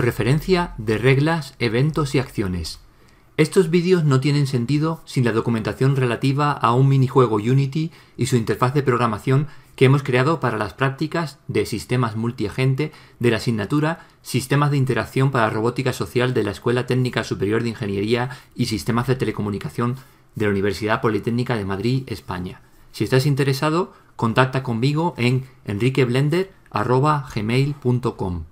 referencia de reglas, eventos y acciones. Estos vídeos no tienen sentido sin la documentación relativa a un minijuego Unity y su interfaz de programación que hemos creado para las prácticas de sistemas multiagente de la asignatura Sistemas de Interacción para Robótica Social de la Escuela Técnica Superior de Ingeniería y Sistemas de Telecomunicación de la Universidad Politécnica de Madrid, España. Si estás interesado, contacta conmigo en enriqueblender.com